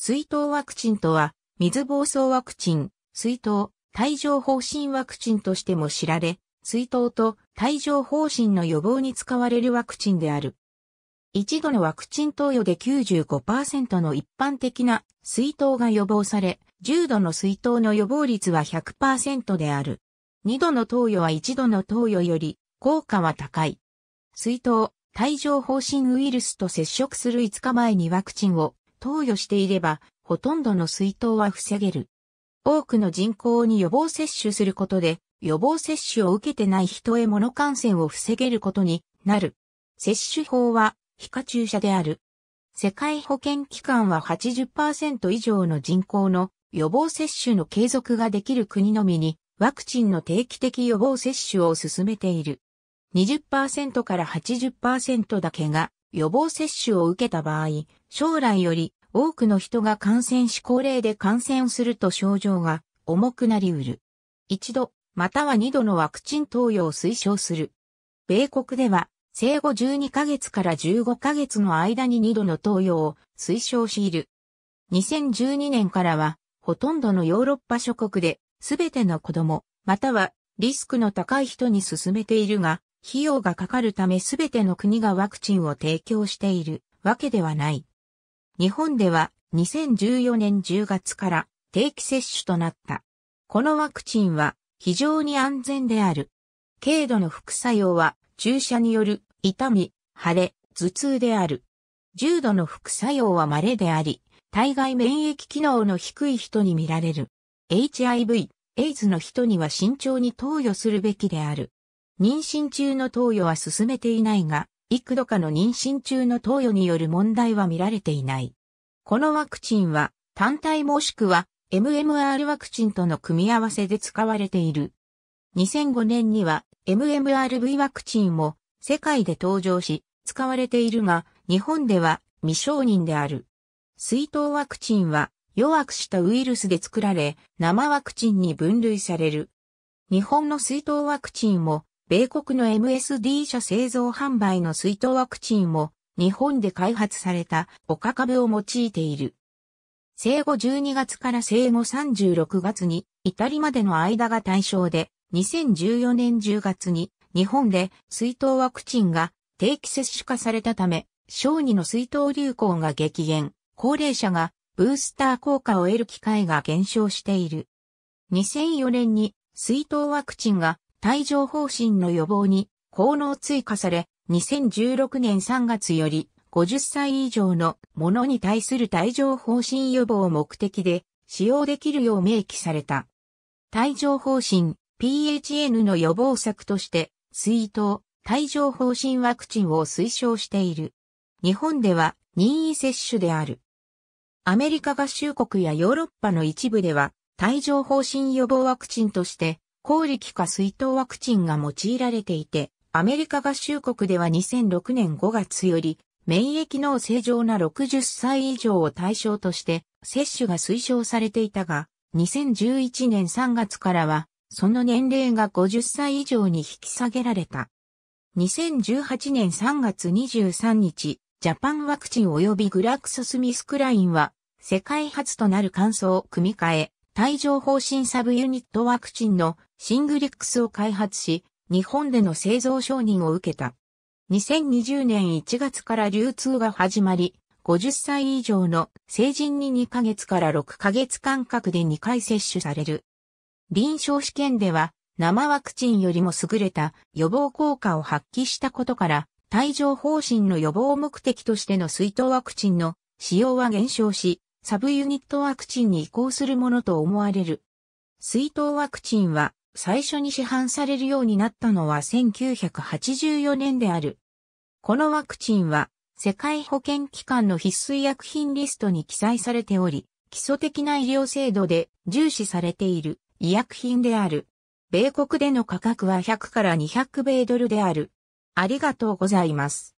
水痘ワクチンとは、水暴走ワクチン、水痘、帯状方針ワクチンとしても知られ、水痘と帯状方針の予防に使われるワクチンである。一度のワクチン投与で95%の一般的な水痘が予防され、重度の水痘の予防率は100%である。二度の投与は一度の投与より効果は高い。水痘、帯状方針ウイルスと接触する5日前にワクチンを投与していれば、ほとんどの水筒は防げる。多くの人口に予防接種することで、予防接種を受けてない人へモノ感染を防げることになる。接種法は、皮下注射である。世界保健機関は80%以上の人口の予防接種の継続ができる国のみに、ワクチンの定期的予防接種を進めている。20%から80%だけが予防接種を受けた場合、将来より多くの人が感染し高齢で感染すると症状が重くなりうる。一度、または二度のワクチン投与を推奨する。米国では、生後12ヶ月から15ヶ月の間に二度の投与を推奨している。2012年からは、ほとんどのヨーロッパ諸国で、すべての子供、またはリスクの高い人に進めているが、費用がかかるためすべての国がワクチンを提供しているわけではない。日本では2014年10月から定期接種となった。このワクチンは非常に安全である。軽度の副作用は注射による痛み、腫れ、頭痛である。重度の副作用は稀であり、体外免疫機能の低い人に見られる。HIV、AIDS の人には慎重に投与するべきである。妊娠中の投与は進めていないが、幾度かの妊娠中の投与による問題は見られていない。このワクチンは単体もしくは MMR ワクチンとの組み合わせで使われている。2005年には MMRV ワクチンも世界で登場し使われているが日本では未承認である。水筒ワクチンは弱くしたウイルスで作られ生ワクチンに分類される。日本の水筒ワクチンも米国の MSD 社製造販売の水筒ワクチンも日本で開発されたオカ株を用いている。生後12月から生後36月に至りまでの間が対象で、2014年10月に日本で水筒ワクチンが定期接種化されたため、小児の水筒流行が激減、高齢者がブースター効果を得る機会が減少している。2004年に水筒ワクチンが帯状疱疹の予防に効能追加され、2016年3月より50歳以上のものに対する帯状疱疹予防を目的で使用できるよう明記された。帯状疱疹 PHN の予防策として水筒、帯状疱疹ワクチンを推奨している。日本では任意接種である。アメリカ合衆国やヨーロッパの一部では帯状疱疹予防ワクチンとして抗力化水筒ワクチンが用いられていて、アメリカ合衆国では2006年5月より、免疫能正常な60歳以上を対象として接種が推奨されていたが、2011年3月からは、その年齢が50歳以上に引き下げられた。2018年3月23日、ジャパンワクチン及びグラクソスミスクラインは、世界初となる感想を組み替え、帯状方針サブユニットワクチンのシングレックスを開発し、日本での製造承認を受けた。2020年1月から流通が始まり、50歳以上の成人に2ヶ月から6ヶ月間隔で2回接種される。臨床試験では生ワクチンよりも優れた予防効果を発揮したことから、帯状方針の予防目的としての水筒ワクチンの使用は減少し、サブユニットワクチンに移行するものと思われる。水筒ワクチンは最初に市販されるようになったのは1984年である。このワクチンは世界保健機関の必須医薬品リストに記載されており、基礎的な医療制度で重視されている医薬品である。米国での価格は100から200米ドルである。ありがとうございます。